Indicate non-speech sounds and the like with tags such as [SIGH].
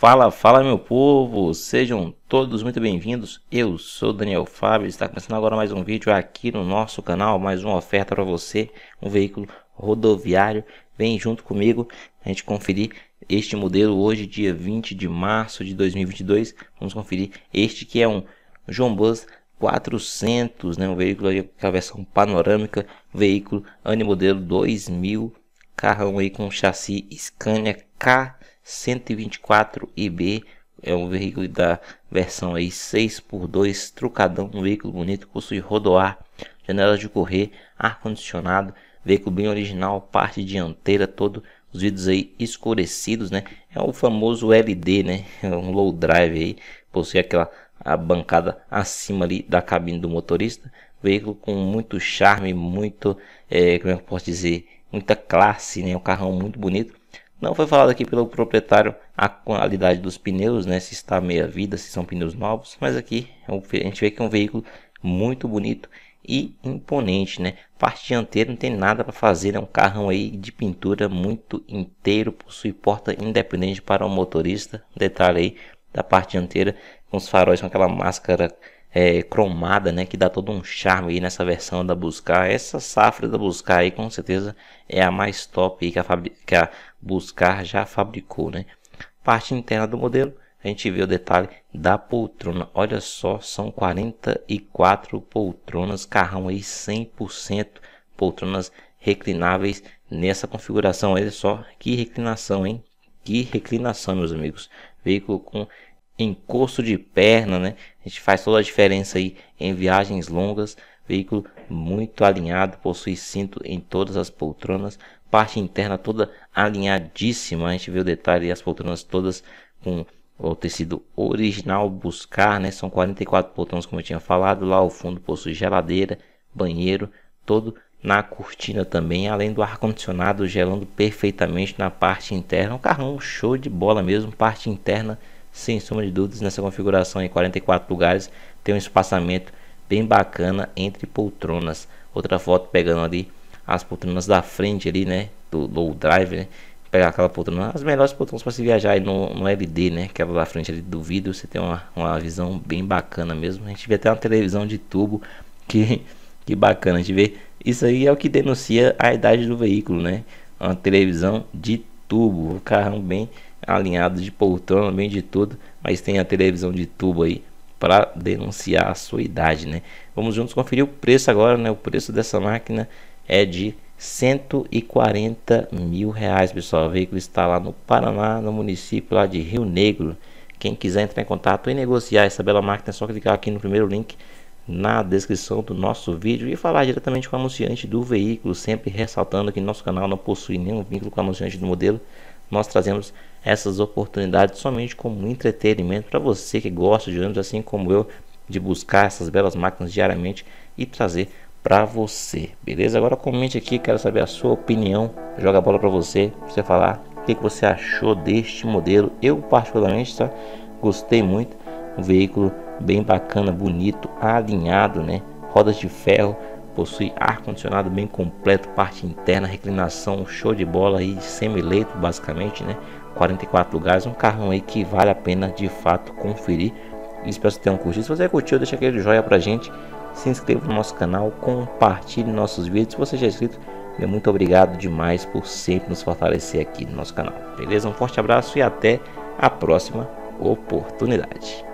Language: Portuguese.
Fala, fala meu povo, sejam todos muito bem-vindos. Eu sou Daniel Fábio, está começando agora mais um vídeo aqui no nosso canal, mais uma oferta para você, um veículo rodoviário. Vem junto comigo, a gente conferir este modelo hoje, dia 20 de março de 2022. Vamos conferir este que é um John Bus 400, né? um veículo aí com a versão panorâmica, veículo ano modelo 2000, carrão aí com chassi Scania K 124IB, é um veículo da versão aí 6x2, trucadão, um veículo bonito, possui rodoar, janelas de correr, ar-condicionado, veículo bem original, parte dianteira, todo os vidros aí escurecidos, né? É o famoso LD, né? [LAUGHS] É um low drive aí, possui aquela a bancada acima ali da cabine do motorista, veículo com muito charme, muito, eh, é, como eu posso dizer, muita classe, né? Um carrão muito bonito não foi falado aqui pelo proprietário a qualidade dos pneus, né? Se está meia vida, se são pneus novos, mas aqui é a gente vê que é um veículo muito bonito e imponente, né? Parte dianteira não tem nada para fazer, é um carrão aí de pintura muito inteiro, possui porta independente para o motorista. Detalhe aí da parte dianteira com os faróis com aquela máscara é, cromada, né, que dá todo um charme aí nessa versão da Buscar. Essa safra da Buscar aí com certeza é a mais top que a, que a Buscar já fabricou, né? Parte interna do modelo, a gente vê o detalhe da poltrona. Olha só, são 44 poltronas, carrão aí 100% poltronas reclináveis nessa configuração. Olha só que reclinação, hein? Que reclinação, meus amigos. Veículo com encosto de perna, né? A gente faz toda a diferença aí em viagens longas. Veículo muito alinhado, possui cinto em todas as poltronas, parte interna toda alinhadíssima. A gente vê o detalhe as poltronas todas com o tecido original buscar, né? São 44 poltronas, como eu tinha falado. Lá ao fundo possui geladeira, banheiro, todo na cortina também, além do ar-condicionado gelando perfeitamente na parte interna. Um carrão show de bola mesmo, parte interna sem sombra de dúvidas, nessa configuração em 44 lugares, tem um espaçamento bem bacana entre poltronas. Outra foto pegando ali as poltronas da frente ali, né? Do low drive, né? Pegar aquela poltrona, as melhores poltronas para se viajar aí no, no LD, né? Aquela da frente ali do vidro, você tem uma, uma visão bem bacana mesmo. A gente vê até uma televisão de tubo, [LAUGHS] que, que bacana, a gente vê. Isso aí é o que denuncia a idade do veículo, né? Uma televisão de tubo, um carrão bem alinhado de poltrona, bem de tudo, mas tem a televisão de tubo aí para denunciar a sua idade, né? Vamos juntos conferir o preço agora, né? O preço dessa máquina é de 140 mil reais, pessoal. O veículo está lá no Paraná, no município lá de Rio Negro. Quem quiser entrar em contato e negociar essa bela máquina, é só clicar aqui no primeiro link na descrição do nosso vídeo e falar diretamente com o anunciante do veículo, sempre ressaltando que nosso canal não possui nenhum vínculo com o anunciante do modelo. Nós trazemos essas oportunidades somente como entretenimento para você que gosta de ônibus, assim como eu, de buscar essas belas máquinas diariamente e trazer para você, beleza? Agora comente aqui, quero saber a sua opinião, joga a bola para você, pra você falar o que, que você achou deste modelo. Eu particularmente, tá? Gostei muito, um veículo bem bacana, bonito, alinhado, né? Rodas de ferro, possui ar-condicionado bem completo, parte interna, reclinação, show de bola e semi-leito basicamente, né? 44 lugares, um carrão aí que vale a pena de fato conferir. Espero que tenham curtido. Se você curtiu, deixa aquele joinha pra gente, se inscreva no nosso canal, compartilhe nossos vídeos. Se você já é inscrito, meu muito obrigado demais por sempre nos fortalecer aqui no nosso canal. Beleza? Um forte abraço e até a próxima oportunidade.